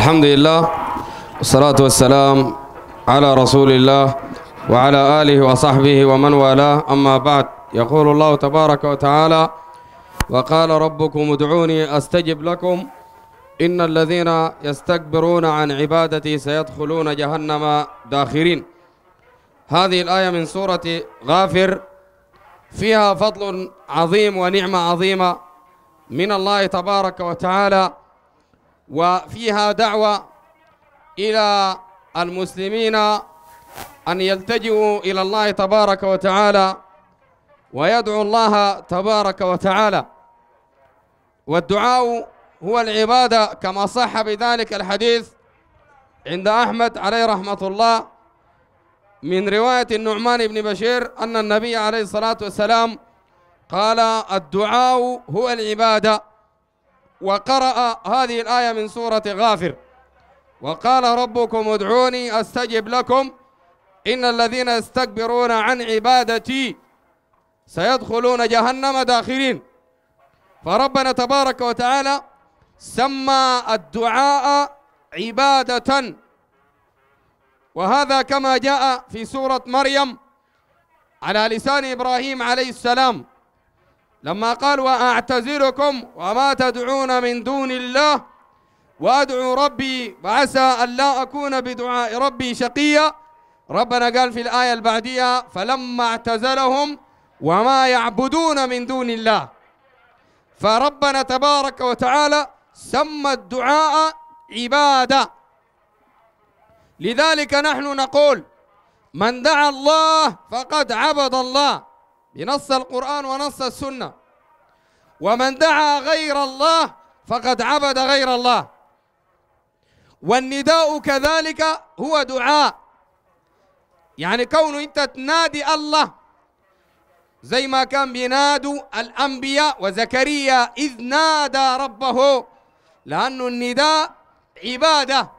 الحمد لله والصلاة والسلام على رسول الله وعلى آله وصحبه ومن والاه أما بعد يقول الله تبارك وتعالى وقال ربكم ادعوني أستجب لكم إن الذين يستكبرون عن عبادتي سيدخلون جهنم داخرين هذه الآية من سورة غافر فيها فضل عظيم ونعمة عظيمة من الله تبارك وتعالى وفيها دعوة إلى المسلمين أن يلتجئوا إلى الله تبارك وتعالى ويدعو الله تبارك وتعالى والدعاء هو العبادة كما صح بذلك الحديث عند أحمد عليه رحمة الله من رواية النعمان بن بشير أن النبي عليه الصلاة والسلام قال الدعاء هو العبادة وقرأ هذه الآية من سورة غافر وقال ربكم ادعوني أستجب لكم إن الذين يستكبرون عن عبادتي سيدخلون جهنم داخلين فربنا تبارك وتعالى سمى الدعاء عبادة وهذا كما جاء في سورة مريم على لسان إبراهيم عليه السلام لما قال وأعتزلكم وما تدعون من دون الله وأدعو ربي وعسى ألا أكون بدعاء ربي شقيا ربنا قال في الآية البعدية فلما اعتزلهم وما يعبدون من دون الله فربنا تبارك وتعالى سمى الدعاء عبادة لذلك نحن نقول من دعا الله فقد عبد الله بنص القرآن ونص السنة ومن دعا غير الله فقد عبد غير الله والنداء كذلك هو دعاء يعني كونه انت تنادي الله زي ما كان بينادوا الأنبياء وزكريا إذ نادى ربه لأن النداء عبادة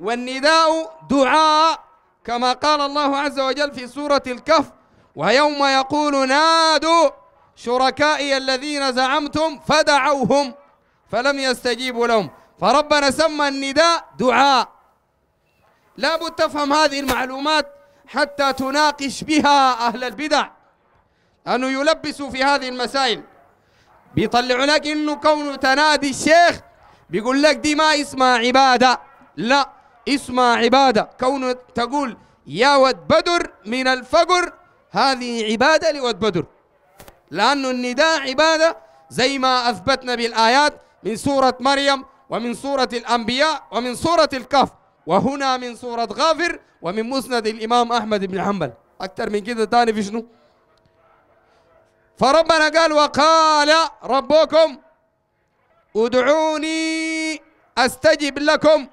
والنداء دعاء كما قال الله عز وجل في سورة الكهف ويوم يقول نادوا شركائي الذين زعمتم فدعوهم فلم يستجيبوا لهم فربنا سمى النداء دعاء لابد تفهم هذه المعلومات حتى تناقش بها أهل البدع أن يلبسوا في هذه المسائل بيطلعوا لك إنه كون تنادي الشيخ بيقول لك دي ما اسمها عبادة لا اسمها عبادة كون تقول يا ود بدر من الفقر هذه عبادة لود بدر لأن النداء عبادة زي ما أثبتنا بالآيات من سورة مريم ومن سورة الأنبياء ومن سورة الكهف وهنا من سورة غافر ومن مسند الإمام أحمد بن حنبل أكثر من كده تاني في شنو فربنا قال وقال ربكم ادعوني استجب لكم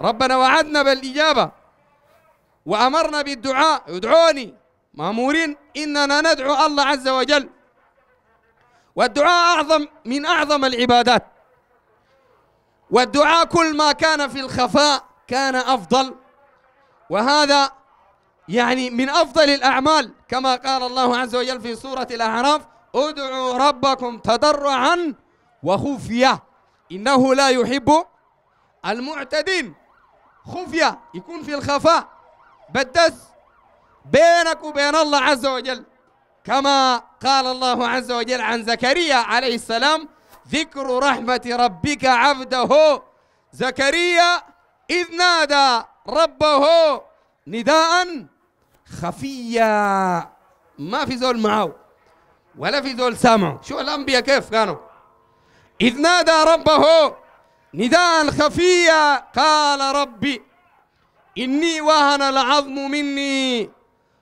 ربنا وعدنا بالاجابه وامرنا بالدعاء ادعوني مامورين إننا ندعو الله عز وجل والدعاء أعظم من أعظم العبادات والدعاء كل ما كان في الخفاء كان أفضل وهذا يعني من أفضل الأعمال كما قال الله عز وجل في سورة الأعراف ادعوا ربكم تضرعا وخفية إنه لا يحب المعتدين خفية يكون في الخفاء بدس بينك وبين الله عز وجل كما قال الله عز وجل عن زكريا عليه السلام ذكر رحمة ربك عبده زكريا إذ نادى ربه نداء خفيا ما في زول معه ولا في زول سامعه شو الأنبياء كيف كانوا إذ نادى ربه نداء خفيا قال ربي إني وهن العظم مني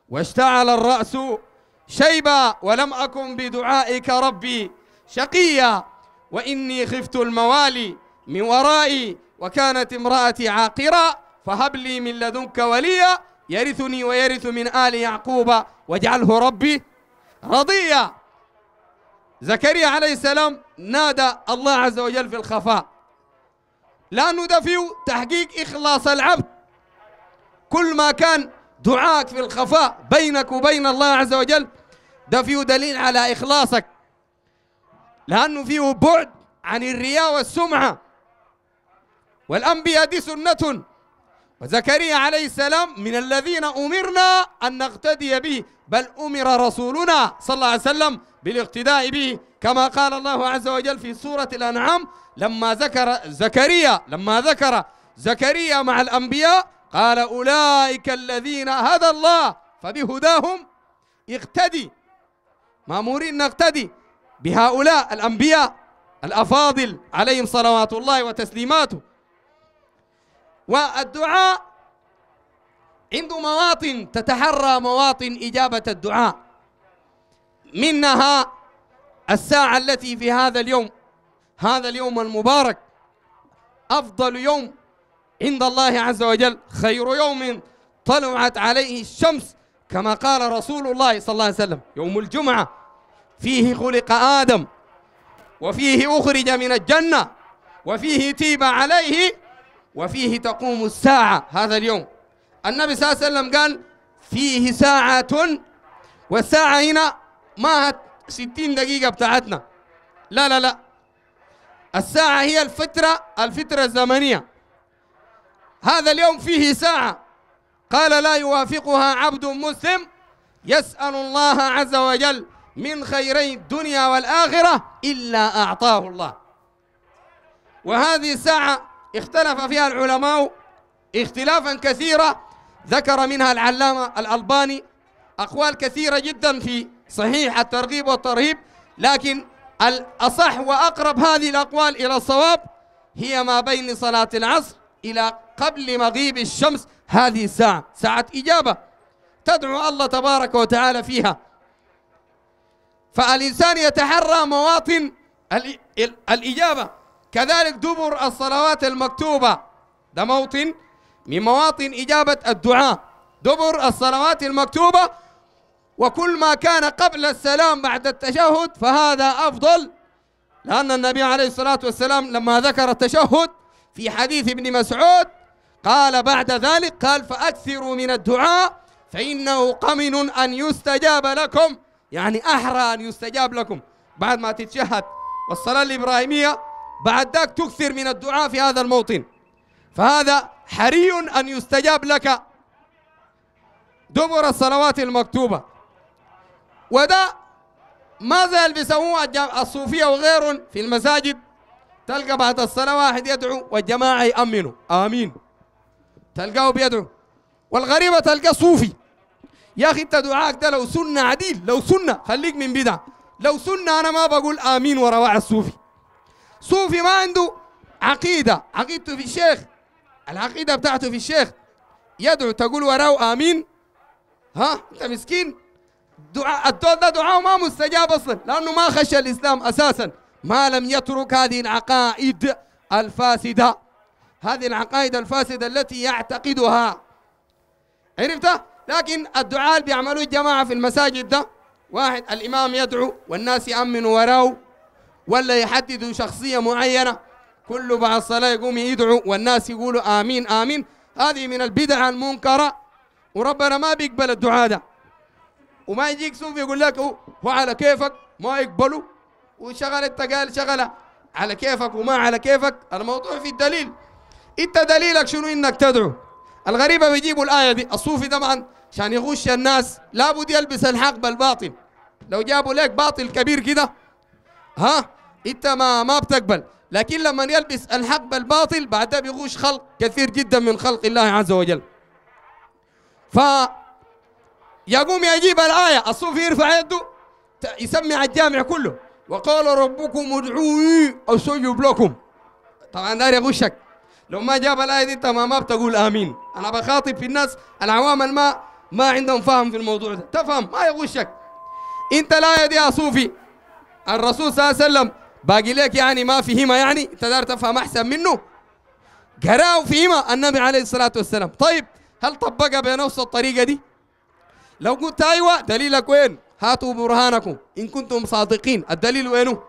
واشتعل الرأس شيبا ولم أكن بدعائك ربي شقيا وإني خفت الموالي من ورائي وكانت امرأتي عاقرا فهب لي من لدنك وليا يرثني ويرث من آل يعقوب واجعله ربي رضيا زكريا عليه السلام نادى الله عز وجل في الخفاء لأنه ده فيه تحقيق إخلاص العبد كل ما كان دعاك في الخفاء بينك وبين الله عز وجل ده فيه دليل على إخلاصك لأنه فيه بعد عن الرياء والسمعة والأنبياء دي سنة وزكريا عليه السلام من الذين أمرنا أن نقتدي به بل أمر رسولنا صلى الله عليه وسلم بالاقتداء به كما قال الله عز وجل في سورة الأنعام لما ذكر زكريا لما ذكر زكريا مع الأنبياء قال أولئك الذين هدى الله فبهداهم اقتدي مامورين نقتدي بهؤلاء الأنبياء الأفاضل عليهم صلوات الله وتسليماته والدعاء عنده مواطن تتحرى مواطن إجابة الدعاء منها الساعة التي في هذا اليوم هذا اليوم المبارك أفضل يوم عند الله عز وجل خير يوم طلعت عليه الشمس كما قال رسول الله صلى الله عليه وسلم يوم الجمعة فيه خلق آدم وفيه أخرج من الجنة وفيه تيب عليه وفيه تقوم الساعة هذا اليوم النبي صلى الله عليه وسلم قال فيه ساعة والساعة هنا ما ستين دقيقة بتاعتنا لا لا لا الساعة هي الفترة الفترة الزمنية هذا اليوم فيه ساعة قال لا يوافقها عبد مسلم يسأل الله عز وجل من خيري الدنيا والآخرة إلا أعطاه الله وهذه الساعة اختلف فيها العلماء اختلافا كثيرا ذكر منها العلامة الألباني أقوال كثيرة جدا في صحيح الترغيب والترهيب لكن الأصح وأقرب هذه الأقوال إلى الصواب هي ما بين صلاة العصر إلى قبل مغيب الشمس هذه الساعة ساعة إجابة تدعو الله تبارك وتعالى فيها فالإنسان يتحرى مواطن الإجابة كذلك دبر الصلوات المكتوبة ده موطن من مواطن إجابة الدعاء دبر الصلوات المكتوبة وكل ما كان قبل السلام بعد التشهد فهذا أفضل لأن النبي عليه الصلاة والسلام لما ذكر التشهد في حديث ابن مسعود قال بعد ذلك قال فأكثروا من الدعاء فإنه قمن أن يستجاب لكم يعني أحرى أن يستجاب لكم بعد ما تتشهد والصلاة الإبراهيمية بعد ذاك تكثر من الدعاء في هذا الموطن فهذا حري أن يستجاب لك دبر الصلوات المكتوبة وده ما زال بيسموه الصوفية وغيرهم في المساجد تلقى بعد الصلاة واحد يدعو والجماعة يأمنوا آمين تلقاه بيدعو والغريبة تلقى صوفي يا أخي أنت دعاك ده لو سنة عديل لو سنة خليك من بدع لو سنة أنا ما بقول آمين ورا واحد صوفي صوفي ما عنده عقيدة عقيدته في الشيخ العقيدة بتاعته في الشيخ يدعو تقول وراه آمين ها أنت مسكين دعاء الدول ده دعاء ما مستجاب أصلا لأنه ما خشى الإسلام أساسا ما لم يترك هذه العقائد الفاسدة هذه العقائد الفاسدة التي يعتقدها عرفت؟ لكن الدعاء اللي بيعملوه الجماعة في المساجد ده واحد الإمام يدعو والناس يأمنوا وراه ولا يحددوا شخصية معينة كل بعد الصلاة يقوم يدعو والناس يقولوا آمين آمين هذه من البدع المنكرة وربنا ما بيقبل الدعاء ده وما يجيك سوف يقول لك هو على كيفك ما يقبله وشغل التقال شغله على كيفك وما على كيفك الموضوع في الدليل انت دليلك شنو انك تدعو الغريبه بيجيبوا الايه دي الصوفي طبعا عشان يغش الناس لابد يلبس الحق بالباطل لو جابوا لك باطل كبير كده ها انت ما ما بتقبل لكن لما يلبس الحق بالباطل بعدها بيغوش خلق كثير جدا من خلق الله عز وجل ف يقوم يجيب الآية الصوفي يرفع يده يسمع الجامع كله وقال ربكم ادعوني استجب لكم طبعا دار يغشك لو ما جاب الايه دي انت ما, ما بتقول امين انا بخاطب في الناس العوام الماء ما عندهم فهم في الموضوع ده تفهم ما يغشك انت الايه دي يا صوفي الرسول صلى الله عليه وسلم باقي لك يعني ما فهمها يعني انت دار تفهم احسن منه قراه فيهما النبي عليه الصلاه والسلام طيب هل طبقها بنفس الطريقه دي لو قلت ايوه دليلك وين هاتوا برهانكم إن كنتم صادقين الدليل وينه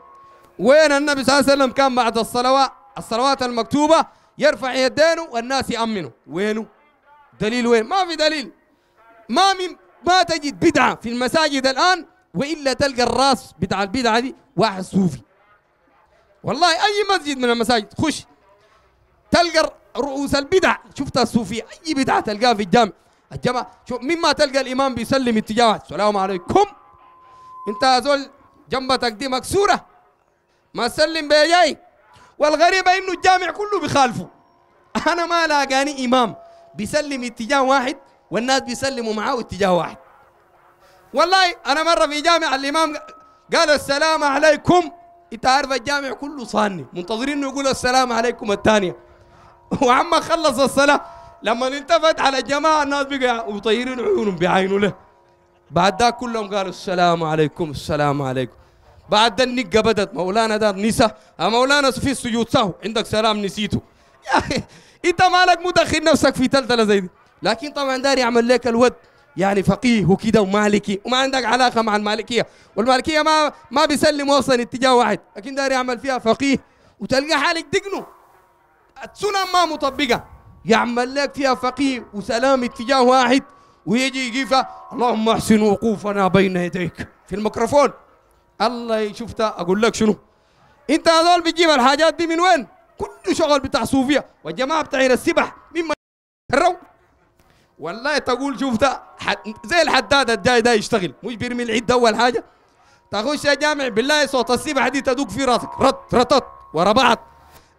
وين النبي صلى الله عليه وسلم كان بعد الصلوات الصلوات المكتوبة يرفع يدينه والناس يأمنوا وينه دليل وين ما في دليل ما من ما تجد بدعة في المساجد الآن وإلا تلقى الراس بتاع البدعة دي واحد صوفي والله أي مسجد من المساجد خش تلقى رؤوس البدع شفتها الصوفية أي بدعة تلقاها في الجامع الجماعة شوف مما تلقى الإمام بيسلم اتجاهه السلام عليكم أنت هذول جنبتك دي مكسورة ما تسلم بيجاي والغريبة إنه الجامع كله بيخالفه أنا ما لاقاني إمام بيسلم اتجاه واحد والناس بيسلموا معاه اتجاه واحد والله أنا مرة في جامع الإمام قال السلام عليكم أنت عارف الجامع كله صاني منتظرين إنه يقول السلام عليكم الثانية وعما خلص الصلاة لما التفت على الجماعة الناس بقى وطيرين عيونهم بعينه له بعد ذاك كلهم قالوا السلام عليكم السلام عليكم بعد النقة بدت مولانا دار نسى آه، مولانا في السجود سهو عندك سلام نسيته يا أخي أنت مالك مدخل نفسك في تلتلة زي دي لكن طبعا داري يعمل لك الود يعني فقيه وكده ومالكي وما عندك علاقة مع المالكية والمالكية ما ما بيسلم أصلا اتجاه واحد لكن داري يعمل فيها فقيه وتلقى حالك دقنه السنن ما مطبقة يعمل لك فيها فقير وسلام اتجاه واحد ويجي يقيفها اللهم احسن وقوفنا بين يديك في الميكروفون الله شفتها اقول لك شنو انت هذول بتجيب الحاجات دي من وين كل شغل بتاع صوفيا والجماعه بتاعين السبح مما يروا والله تقول شفتها حد زي الحداد الجاي ده يشتغل مش بيرمي العيد اول حاجه تخش يا جامع بالله صوت السبحه دي تدق في راسك رط رطط ورا بعض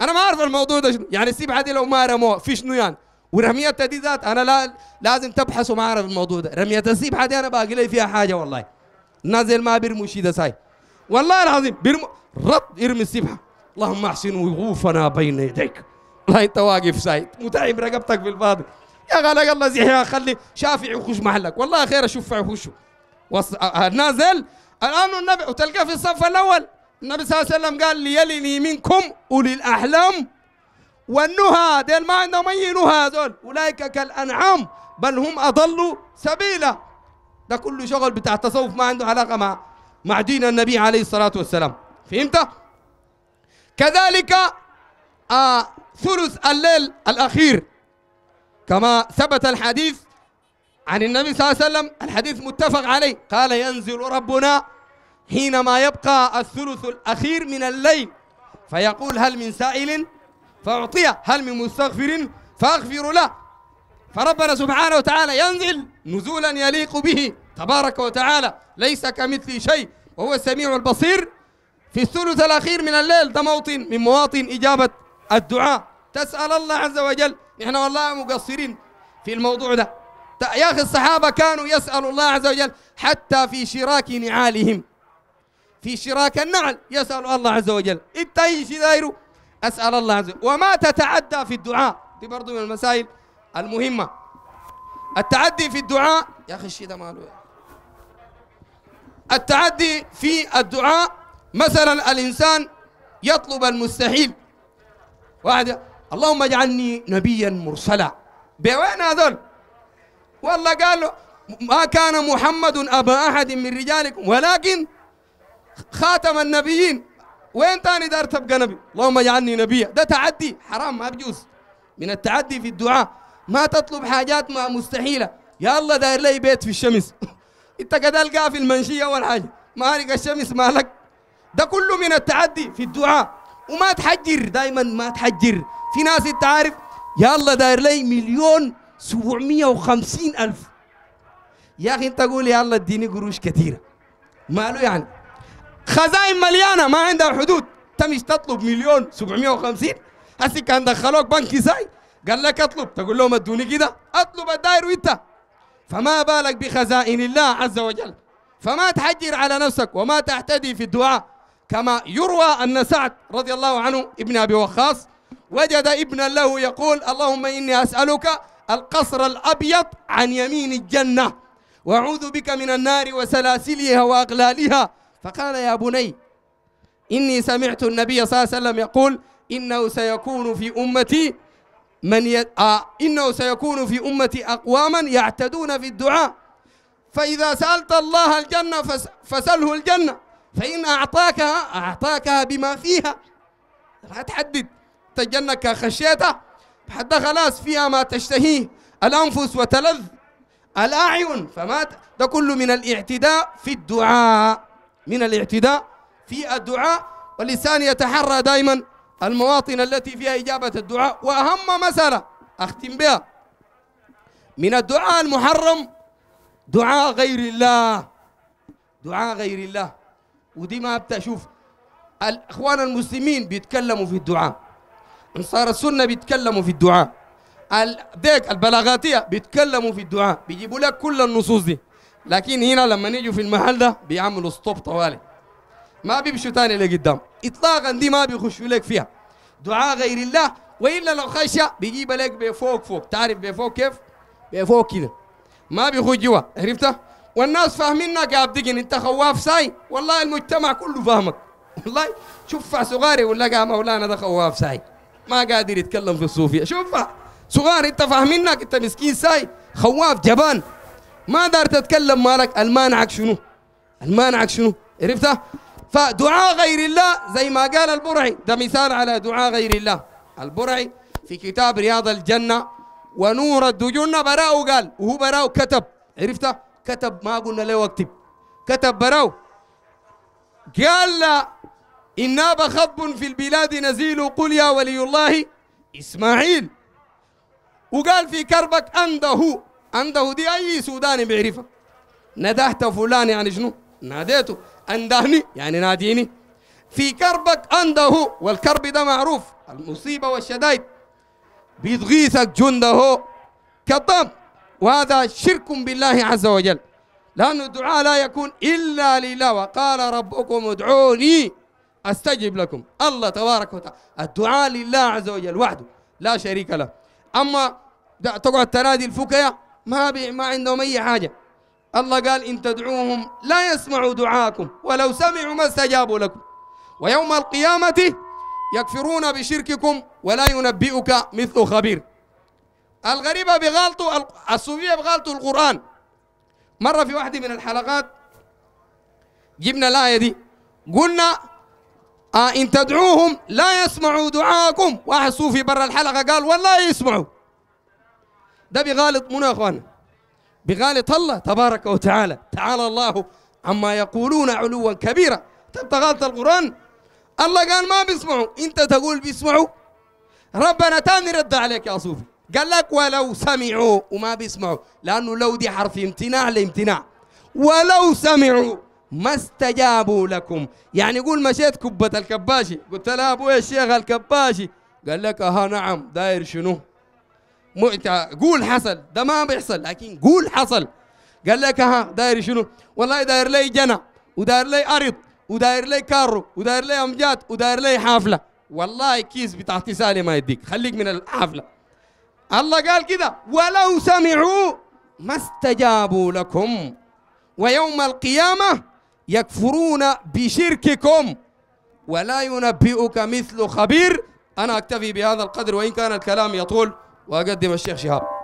انا ما اعرف الموضوع ده شنو يعني سيب عادي لو ما رموه في شنو يعني ورميه دي ذات انا لا لازم تبحث وما اعرف الموضوع ده رميه السيب عادي انا باقي لي فيها حاجه والله نازل ما بيرموا شيء ده ساي والله العظيم بيرموا رب يرمي السبحه اللهم احسن وقوفنا بين يديك والله انت واقف ساي متعب رقبتك في الفاضي يا غالي الله زيح يا خلي شافعي وخش محلك والله خير اشوف يخشوا وص... آه، نازل الان النبي وتلقاه في الصف الاول النبي صلى الله عليه وسلم قال ليلني منكم أولي الأحلام والنهى ديل ما عندهم أي نهى ذول أولئك كالأنعام بل هم أضلوا سبيلا ده كله شغل بتاع التصوف ما عنده علاقة مع مع دين النبي عليه الصلاة والسلام فهمت؟ كذلك آه ثلث الليل الأخير كما ثبت الحديث عن النبي صلى الله عليه وسلم الحديث متفق عليه قال ينزل ربنا حينما يبقى الثلث الأخير من الليل فيقول هل من سائل فأعطيه هل من مستغفر فأغفر له فربنا سبحانه وتعالى ينزل نزولا يليق به تبارك وتعالى ليس كمثل شيء وهو السميع البصير في الثلث الأخير من الليل ده موطن من مواطن إجابة الدعاء تسأل الله عز وجل نحن والله مقصرين في الموضوع ده يا أخي الصحابة كانوا يسألوا الله عز وجل حتى في شراك نعالهم في شراك النعل يسأل الله عز وجل انت ايش دايره أسأل الله عز وجل وما تتعدى في الدعاء دي برضو من المسائل المهمة التعدي في الدعاء يا أخي الشيء ده ماله التعدي في الدعاء مثلا الإنسان يطلب المستحيل واحد اللهم اجعلني نبيا مرسلا بوين هذول والله قال له ما كان محمد أبا أحد من رجالكم ولكن خاتم النبيين وين تاني دار تبقى نبي اللهم اجعلني نبيا ده تعدي حرام ما بجوز من التعدي في الدعاء ما تطلب حاجات ما مستحيلة يا الله داير لي بيت في الشمس انت كده القاه في المنشية اول حاجة مالك الشمس مالك ده كله من التعدي في الدعاء وما تحجر دايما ما تحجر في ناس انت عارف يا الله داير لي مليون سبعمية وخمسين ألف يا أخي أنت قول يا الله اديني قروش كثيرة ماله يعني خزائن مليانه ما عندها حدود تم تطلب مليون 750 هسي كان دخلوك بنك ساي قال لك اطلب تقول لهم ادوني كده اطلب الداير وانت فما بالك بخزائن الله عز وجل فما تحجر على نفسك وما تعتدي في الدعاء كما يروى أن سعد رضي الله عنه ابن أبي وقاص وجد ابنا له يقول اللهم إني أسألك القصر الأبيض عن يمين الجنة وأعوذ بك من النار وسلاسلها وأغلالها فقال يا بني إني سمعت النبي صلى الله عليه وسلم يقول إنه سيكون في أمتي من ي... آه إنه سيكون في أمتي أقواما يعتدون في الدعاء فإذا سألت الله الجنة فس... فسله الجنة فإن أعطاكها أعطاكها بما فيها لا تحدد تجنك خشيتها حتى خلاص فيها ما تشتهيه الأنفس وتلذ الأعين فما ده كله من الاعتداء في الدعاء من الاعتداء في الدعاء واللسان يتحرى دائما المواطن التي فيها إجابة الدعاء وأهم مسألة أختم بها من الدعاء المحرم دعاء غير الله دعاء غير الله ودي ما بتشوف الإخوان المسلمين بيتكلموا في الدعاء أنصار السنة بيتكلموا في الدعاء ديك البلاغاتية بيتكلموا في الدعاء بيجيبوا لك كل النصوص دي لكن هنا لما يجوا في المحل ده بيعملوا ستوب طوالي ما بيمشوا تاني لقدام اطلاقا دي ما بيخشوا لك فيها دعاء غير الله والا لو خشى بيجيب لك بفوق فوق تعرف بفوق كيف بفوق كده ما بيخش جوا عرفتها والناس فاهمينك يا عبدين انت خواف ساي والله المجتمع كله فاهمك والله شوف صغاري يقول لك يا مولانا ده خواف ساي ما قادر يتكلم في الصوفيه شوف صغاري انت فاهمينك انت مسكين ساي خواف جبان ما دار تتكلم مالك المانعك شنو المانعك شنو عرفتها فدعاء غير الله زي ما قال البرعي ده مثال على دعاء غير الله البرعي في كتاب رياض الجنة ونور الدجنة براو قال وهو براو كتب عرفته كتب ما قلنا له اكتب كتب براو قال لا إن ناب في البلاد نزيل قل يا ولي الله إسماعيل وقال في كربك أنده عنده دي أي سوداني بيعرفها ندهت فلان يعني شنو ناديته أندهني يعني ناديني في كربك أنده والكرب ده معروف المصيبة والشدائد بيتغيثك جنده كطم وهذا شرك بالله عز وجل لأن الدعاء لا يكون إلا لله وقال ربكم ادعوني أستجب لكم الله تبارك وتعالى الدعاء لله عز وجل وحده لا شريك له أما تقعد تنادي الفكية ما بي ما عندهم أي حاجة الله قال إن تدعوهم لا يسمعوا دعاءكم ولو سمعوا ما استجابوا لكم ويوم القيامة يكفرون بشرككم ولا ينبئك مثل خبير الغريبة بغلطوا الصوفية بغلطوا القرآن مرة في واحدة من الحلقات جبنا الآية دي قلنا آه إن تدعوهم لا يسمعوا دعاءكم واحد صوفي برا الحلقة قال والله يسمعوا ده بيغالط منو يا اخوانا بيغالط الله تبارك وتعالى تعالى الله عما يقولون علوا كبيرا انت تغالط القران الله قال ما بيسمعوا انت تقول بيسمعوا ربنا تاني رد عليك يا صوفي قال لك ولو سمعوا وما بيسمعوا لانه لو دي حرف امتناع لامتناع ولو سمعوا ما استجابوا لكم يعني قول مشيت كبة الكباشي قلت لها ابو الشيخ الكباشي قال لك اها نعم داير شنو قول حصل ده ما بيحصل لكن قول حصل قال لك ها داير شنو والله داير لي جنا وداير لي ارض وداير لي كارو وداير لي امجاد وداير لي حافله والله كيس بتاع سالي ما يديك خليك من الحافله الله قال كده ولو سمعوا ما استجابوا لكم ويوم القيامه يكفرون بشرككم ولا ينبئك مثل خبير انا اكتفي بهذا القدر وان كان الكلام يطول واقدم الشيخ شهاب